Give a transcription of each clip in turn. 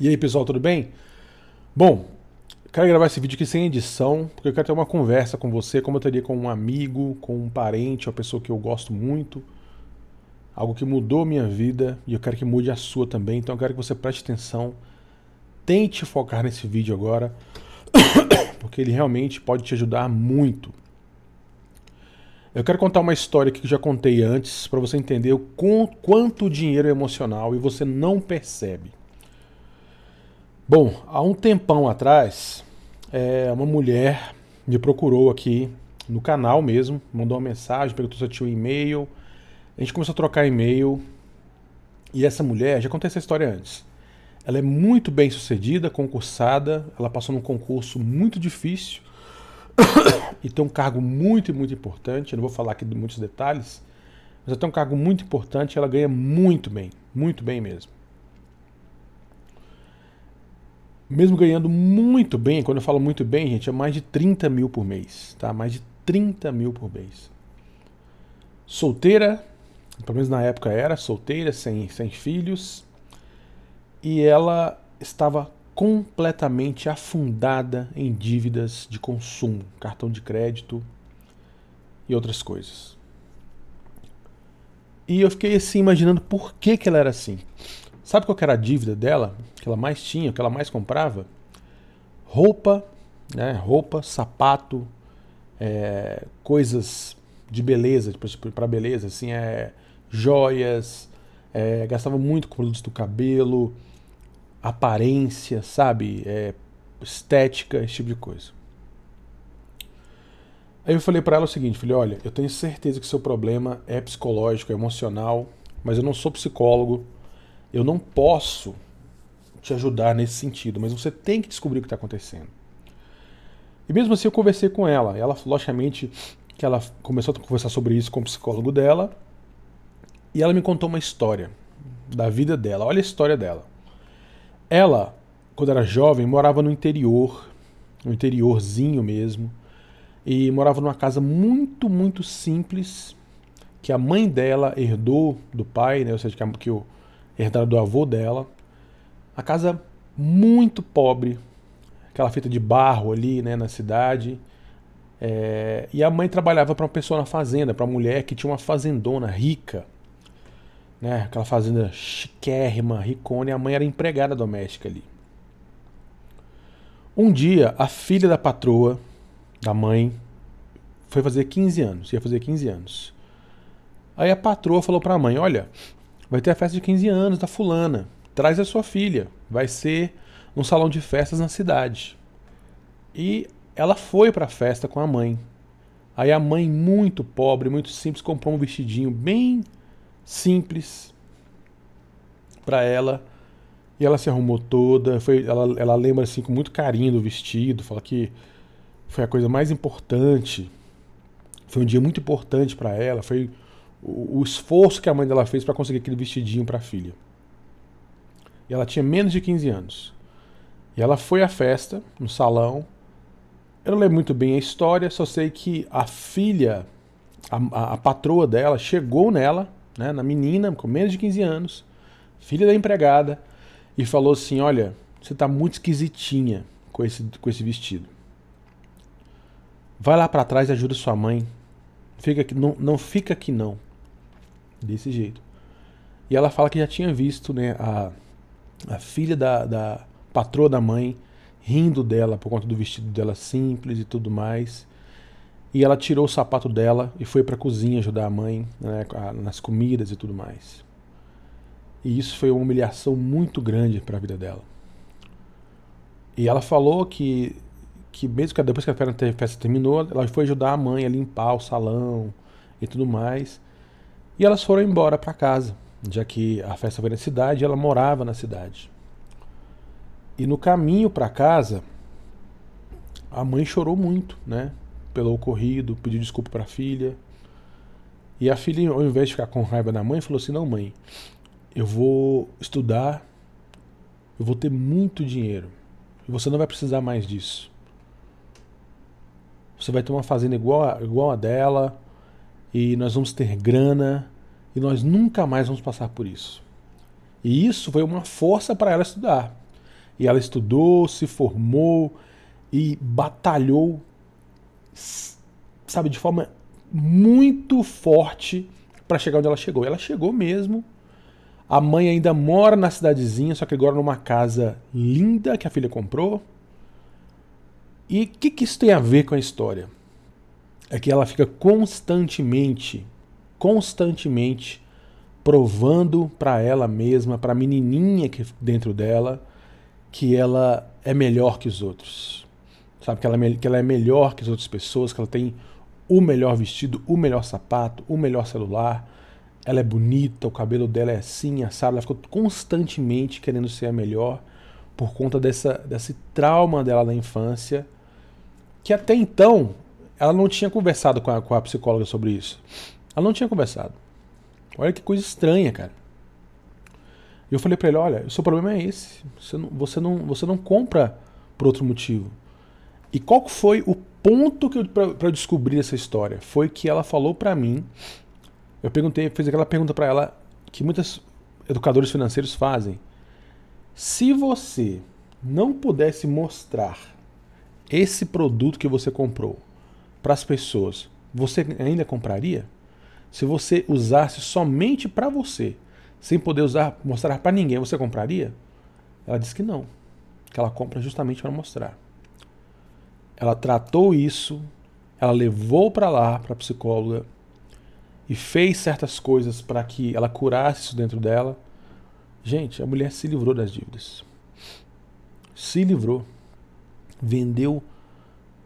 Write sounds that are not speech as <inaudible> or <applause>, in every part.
E aí pessoal, tudo bem? Bom, quero gravar esse vídeo aqui sem edição, porque eu quero ter uma conversa com você, como eu teria com um amigo, com um parente, uma pessoa que eu gosto muito, algo que mudou minha vida e eu quero que mude a sua também, então eu quero que você preste atenção, tente focar nesse vídeo agora, <coughs> porque ele realmente pode te ajudar muito. Eu quero contar uma história que eu já contei antes para você entender o quanto dinheiro é emocional e você não percebe. Bom, há um tempão atrás, é, uma mulher me procurou aqui no canal mesmo, mandou uma mensagem, perguntou se eu tinha um e-mail. A gente começou a trocar e-mail. E essa mulher, já contei essa história antes. Ela é muito bem sucedida, concursada, ela passou num concurso muito difícil <coughs> e tem um cargo muito, muito importante. Eu não vou falar aqui de muitos detalhes, mas ela tem um cargo muito importante ela ganha muito bem, muito bem mesmo. mesmo ganhando muito bem, quando eu falo muito bem, gente, é mais de 30 mil por mês, tá? Mais de 30 mil por mês. Solteira, pelo menos na época era, solteira, sem, sem filhos, e ela estava completamente afundada em dívidas de consumo, cartão de crédito e outras coisas. E eu fiquei assim imaginando por que, que ela era assim. Sabe qual era a dívida dela? Que ela mais tinha, que ela mais comprava? Roupa, né? Roupa, sapato, é, coisas de beleza, para tipo, tipo, beleza, assim, é, joias, é, gastava muito com produtos do cabelo, aparência, sabe? É, estética, esse tipo de coisa. Aí eu falei para ela o seguinte, falei, olha, eu tenho certeza que seu problema é psicológico, é emocional, mas eu não sou psicólogo, eu não posso te ajudar nesse sentido, mas você tem que descobrir o que está acontecendo. E mesmo assim eu conversei com ela. Ela, logicamente, que ela começou a conversar sobre isso com o psicólogo dela. E ela me contou uma história da vida dela. Olha a história dela. Ela, quando era jovem, morava no interior, no interiorzinho mesmo, e morava numa casa muito, muito simples que a mãe dela herdou do pai, né? Ou seja, que, o, herdada do avô dela. A casa muito pobre, aquela feita de barro ali né, na cidade. É, e a mãe trabalhava para uma pessoa na fazenda, para uma mulher que tinha uma fazendona rica. Né, aquela fazenda chiquérrima, ricona, e a mãe era empregada doméstica ali. Um dia, a filha da patroa, da mãe, foi fazer 15 anos, ia fazer 15 anos. Aí a patroa falou para a mãe: Olha, Vai ter a festa de 15 anos da fulana. Traz a sua filha. Vai ser um salão de festas na cidade. E ela foi para a festa com a mãe. Aí a mãe, muito pobre, muito simples, comprou um vestidinho bem simples para ela. E ela se arrumou toda. Foi, ela, ela lembra assim com muito carinho do vestido. Fala que foi a coisa mais importante. Foi um dia muito importante para ela. Foi o, esforço que a mãe dela fez para conseguir aquele vestidinho para a filha. E ela tinha menos de 15 anos. E ela foi à festa, no salão. Eu não lembro muito bem a história, só sei que a filha, a, a patroa dela, chegou nela, né, na menina, com menos de 15 anos, filha da empregada, e falou assim: Olha, você está muito esquisitinha com esse, com esse vestido. Vai lá para trás e ajuda sua mãe. Fica aqui, não, não fica aqui não. Desse jeito. E ela fala que já tinha visto né, a, a filha da, da patroa da mãe rindo dela por conta do vestido dela simples e tudo mais. E ela tirou o sapato dela e foi para a cozinha ajudar a mãe né, nas comidas e tudo mais. E isso foi uma humilhação muito grande para a vida dela. E ela falou que, que mesmo que depois que a festa terminou, ela foi ajudar a mãe a limpar o salão e tudo mais. E elas foram embora para casa, já que a festa foi na cidade e ela morava na cidade. E no caminho para casa, a mãe chorou muito, né? Pelo ocorrido, pediu desculpa para a filha. E a filha, ao invés de ficar com raiva da mãe, falou assim: Não, mãe, eu vou estudar, eu vou ter muito dinheiro. E você não vai precisar mais disso. Você vai ter uma fazenda igual a, igual a dela, e nós vamos ter grana e nós nunca mais vamos passar por isso. E isso foi uma força para ela estudar. E ela estudou, se formou e batalhou, sabe, de forma muito forte para chegar onde ela chegou. E ela chegou mesmo. A mãe ainda mora na cidadezinha, só que agora numa casa linda que a filha comprou. E o que, que isso tem a ver com a história? é que ela fica constantemente, constantemente provando para ela mesma, para a menininha que dentro dela, que ela é melhor que os outros. Sabe que ela, é que ela é melhor que as outras pessoas, que ela tem o melhor vestido, o melhor sapato, o melhor celular. Ela é bonita, o cabelo dela é assim, assado. Ela ficou constantemente querendo ser a melhor por conta dessa, desse trauma dela da infância, que até então ela não tinha conversado com a, com a psicóloga sobre isso. Ela não tinha conversado. Olha que coisa estranha, cara. E eu falei para ele, olha, o seu problema é esse. Você não, você não, você não compra por outro motivo. E qual foi o ponto que para descobrir essa história? Foi que ela falou para mim. Eu perguntei, fiz aquela pergunta para ela que muitos educadores financeiros fazem. Se você não pudesse mostrar esse produto que você comprou para as pessoas, você ainda compraria? Se você usasse somente para você, sem poder usar, mostrar para ninguém, você compraria? Ela disse que não, que ela compra justamente para mostrar. Ela tratou isso, ela levou para lá para a psicóloga e fez certas coisas para que ela curasse isso dentro dela. Gente, a mulher se livrou das dívidas. Se livrou. Vendeu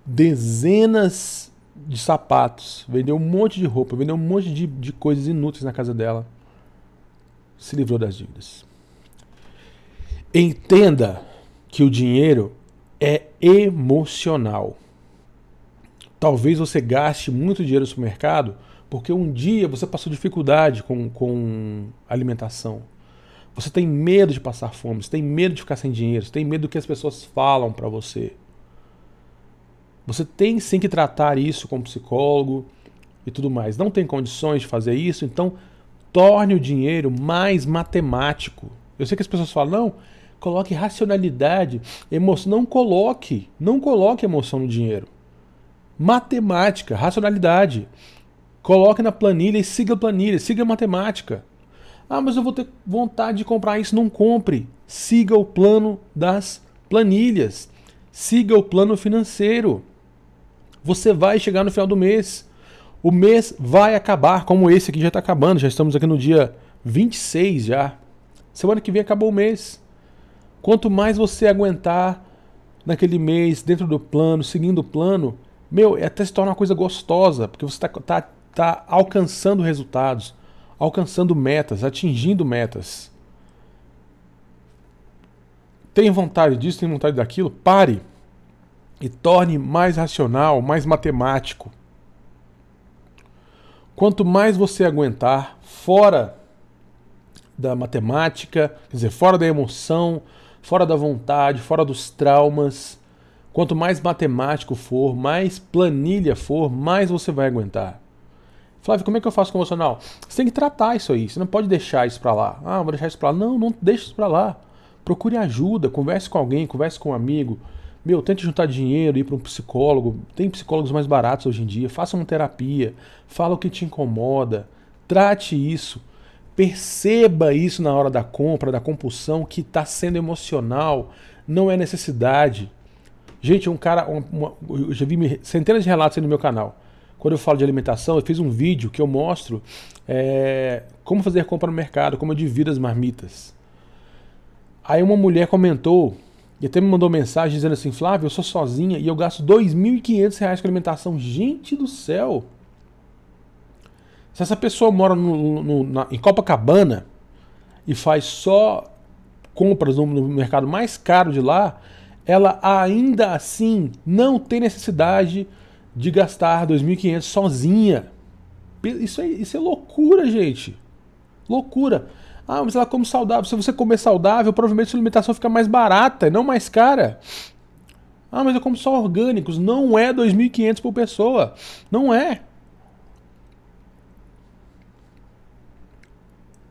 dezenas de sapatos, vendeu um monte de roupa, vendeu um monte de, de coisas inúteis na casa dela. Se livrou das dívidas. Entenda que o dinheiro é emocional. Talvez você gaste muito dinheiro no supermercado porque um dia você passou dificuldade com, com alimentação. Você tem medo de passar fome, você tem medo de ficar sem dinheiro, você tem medo do que as pessoas falam para você. Você tem sim que tratar isso com psicólogo e tudo mais. Não tem condições de fazer isso, então torne o dinheiro mais matemático. Eu sei que as pessoas falam, não, coloque racionalidade, emoção. Não coloque, não coloque emoção no dinheiro. Matemática, racionalidade. Coloque na planilha e siga a planilha, siga a matemática. Ah, mas eu vou ter vontade de comprar isso. Não compre. Siga o plano das planilhas. Siga o plano financeiro. Você vai chegar no final do mês. O mês vai acabar, como esse aqui já está acabando. Já estamos aqui no dia 26 já. Semana que vem acabou o mês. Quanto mais você aguentar naquele mês, dentro do plano, seguindo o plano, meu, é até se torna uma coisa gostosa, porque você está tá, tá alcançando resultados, alcançando metas, atingindo metas. Tem vontade disso, tem vontade daquilo? Pare e torne mais racional, mais matemático. Quanto mais você aguentar fora da matemática, quer dizer, fora da emoção, fora da vontade, fora dos traumas, quanto mais matemático for, mais planilha for, mais você vai aguentar. Flávio, como é que eu faço com o emocional? Você tem que tratar isso aí, você não pode deixar isso para lá. Ah, vou deixar isso para lá. Não, não deixa isso para lá. Procure ajuda, converse com alguém, converse com um amigo. Meu, tente juntar dinheiro, ir para um psicólogo. Tem psicólogos mais baratos hoje em dia. Faça uma terapia. Fala o que te incomoda. Trate isso. Perceba isso na hora da compra, da compulsão, que está sendo emocional. Não é necessidade. Gente, um cara. Uma, eu já vi centenas de relatos aí no meu canal. Quando eu falo de alimentação, eu fiz um vídeo que eu mostro é, como fazer compra no mercado, como eu divido as marmitas. Aí uma mulher comentou e até me mandou mensagem dizendo assim, Flávio, eu sou sozinha e eu gasto R$ 2.500 com alimentação. Gente do céu! Se essa pessoa mora no, no, na, em Copacabana e faz só compras no, no mercado mais caro de lá, ela ainda assim não tem necessidade de gastar 2.500 sozinha. Isso é, isso é loucura, gente. Loucura. Ah, mas ela come saudável. Se você comer saudável, provavelmente sua alimentação fica mais barata, não mais cara. Ah, mas eu como só orgânicos. Não é 2.500 por pessoa. Não é.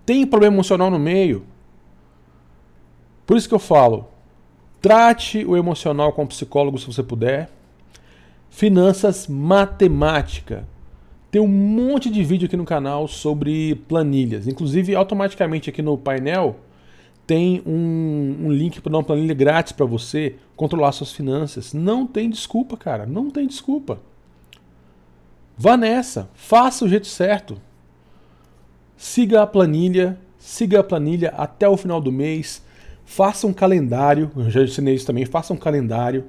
Tem problema emocional no meio. Por isso que eu falo, trate o emocional com o psicólogo se você puder. Finanças, matemática. Tem um monte de vídeo aqui no canal sobre planilhas. Inclusive, automaticamente aqui no painel tem um, um link para uma planilha grátis para você controlar suas finanças. Não tem desculpa, cara. Não tem desculpa. Vá nessa. Faça o jeito certo. Siga a planilha. Siga a planilha até o final do mês. Faça um calendário. Eu já ensinei isso também. Faça um calendário.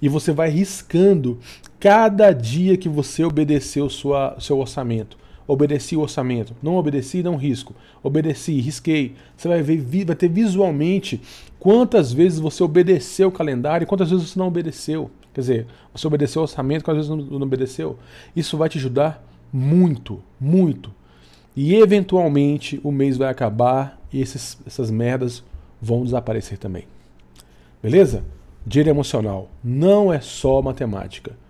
E você vai riscando cada dia que você obedeceu sua, seu orçamento. Obedeci o orçamento, não obedeci, não risco. Obedeci, risquei. Você vai ver, vai ter visualmente quantas vezes você obedeceu o calendário e quantas vezes você não obedeceu. Quer dizer, você obedeceu o orçamento, quantas vezes não obedeceu. Isso vai te ajudar muito, muito. E eventualmente o mês vai acabar e esses, essas merdas vão desaparecer também. Beleza? Dinheiro emocional não é só matemática.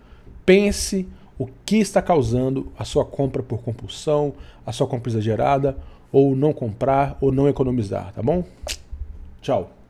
Pense o que está causando a sua compra por compulsão, a sua compra exagerada, ou não comprar, ou não economizar, tá bom? Tchau!